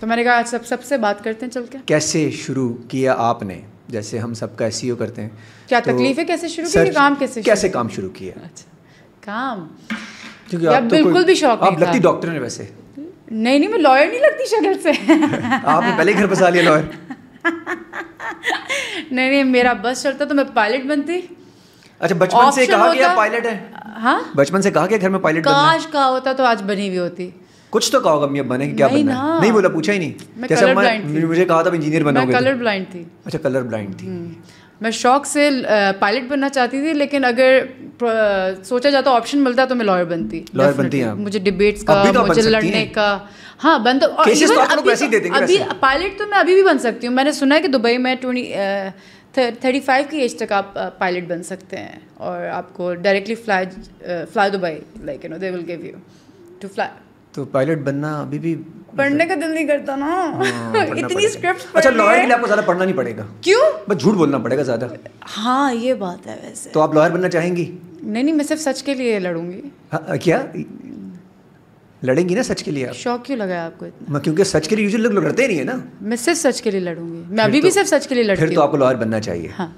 तो मैंने कहा सब सबसे बात करते हैं चल के कैसे शुरू किया आपने जैसे हम सब का एस e करते हैं क्या तो तकलीफ है कैसे शुरू किया काम कैसे कैसे काम शुरू किया अच्छा काम क्योंकि आप तो बिल्कुल भी शौक आप लगती डॉक्टर ने वैसे नहीं नहीं मैं लॉयर नहीं लगती शक्ल से आपने पहले घर बसा लिया लॉयर नहीं नहीं मेरा बस चलता तो मैं पायलट बनती अच्छा बचपन से कहा कि पायलट है हाँ बचपन से कहा कि घर में पायलट काश कहा होता तो आज बनी हुई होती कुछ तो कहोगे मैं बने कि क्या बनना है नहीं बोला पूछा ही नहीं जैसे मैं मुझे कहा था इंजीनियर बनोगे कलर तो- ब्लाइंड थी अच्छा कलर ब्लाइंड थी हम्म। मैं शौक से पायलट बनना चाहती थी लेकिन अगर सोचा जाता ऑप्शन मिलता तो मैं लॉयर बनती लॉयर बनती हाँ। तो हैं मुझे डिबेट्स का तो मुझे लड़ने का हाँ बंद तो- और इवन अभी पायलट तो मैं अभी भी बन सकती हूँ मैंने सुना है कि दुबई में ट्वेंटी थर्टी फाइव की एज तक आप पायलट बन सकते हैं और आपको directly fly fly Dubai like you know they will give you to fly तो पायलट बनना अभी भी पढ़ने मतलब का दिल नहीं करता ना हाँ, इतनी स्क्रिप्ट अच्छा लॉयर के लिए आपको ज्यादा पढ़ना नहीं पड़ेगा क्यों बस झूठ बोलना पड़ेगा ज्यादा हाँ ये बात है वैसे तो आप लॉयर बनना चाहेंगी नहीं नहीं मैं सिर्फ सच के लिए लड़ूंगी हाँ, क्या लड़ेंगी ना सच के लिए आप शौक क्यों लगाया आपको इतना क्योंकि सच के लिए यूजुअली लोग लड़ते नहीं है ना मैं सिर्फ सच के लिए लड़ूंगी मैं अभी भी तो- सिर्फ सच के लिए लड़ती फिर तो आपको लॉयर बनना चाहिए हाँ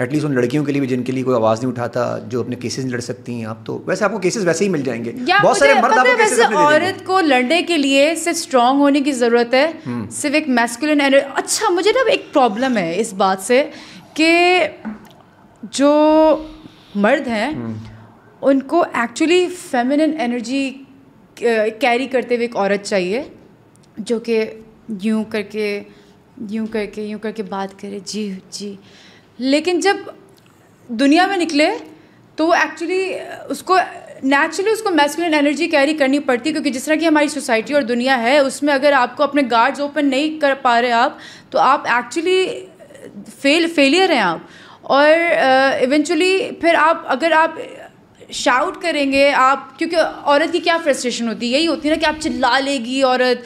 एटलीस्ट उन लड़कियों के लिए भी जिनके लिए कोई आवाज़ नहीं उठाता जो अपने केसेस लड़ सकती हैं आप तो वैसे आपको केसेस वैसे ही मिल जाएंगे बहुत सारे मर्द आपको वैसे औरत को लड़ने के लिए सिर्फ स्ट्रांग होने की ज़रूरत है हम्म। सिर्फ एक मैस्कुलिन अच्छा मुझे ना एक प्रॉब्लम है इस बात से कि जो मर्द हैं हम्म। उनको एक्चुअली फेमिनिन एनर्जी कैरी करते हुए एक औरत चाहिए जो कि यूं करके यूं करके यूं करके बात करे जी जी लेकिन जब दुनिया में निकले तो वो एक्चुअली उसको नेचुरली उसको मैस्कुलिन एनर्जी कैरी करनी पड़ती है क्योंकि जिस तरह की हमारी सोसाइटी और दुनिया है उसमें अगर आपको अपने गार्ड्स ओपन नहीं कर पा रहे आप तो आप एक्चुअली फेल फेलियर हैं आप और इवेंचुअली uh, फिर आप अगर आप शाउट करेंगे आप क्योंकि औरत की क्या फ्रस्ट्रेशन होती है यही होती है ना कि आप चिल्ला लेगी औरत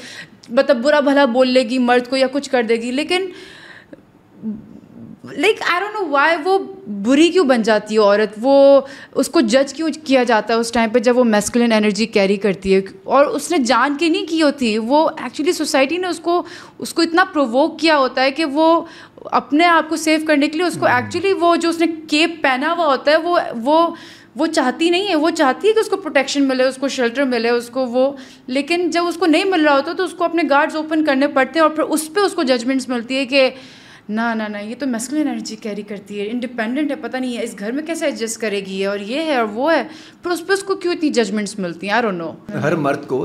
मतलब बुरा भला बोल लेगी मर्द को या कुछ कर देगी लेकिन like I don't know why वो बुरी क्यों बन जाती है औरत वो उसको जज क्यों किया जाता है उस टाइम पे जब वो मेस्कुलिन एनर्जी कैरी करती है और उसने जान के नहीं की होती वो एक्चुअली सोसाइटी ने उसको उसको इतना प्रोवोक किया होता है कि वो अपने आप को सेव करने के लिए उसको एक्चुअली hmm. वो जो उसने केप पहना हुआ होता है वो वो वो चाहती नहीं है वो चाहती है कि उसको प्रोटेक्शन मिले उसको शेल्टर मिले उसको वो लेकिन जब उसको नहीं मिल रहा होता तो उसको अपने गार्ड्स ओपन करने पड़ते हैं और फिर उस पर उसको जजमेंट्स मिलती है कि ना ना ना ये तो मस्कुलिन एनर्जी कैरी करती है इंडिपेंडेंट है पता नहीं है इस घर में कैसे एडजस्ट करेगी है और ये है और वो है पर उस पर उसको क्यों इतनी जजमेंट्स मिलती हैं आई डोंट नो हर मर्द को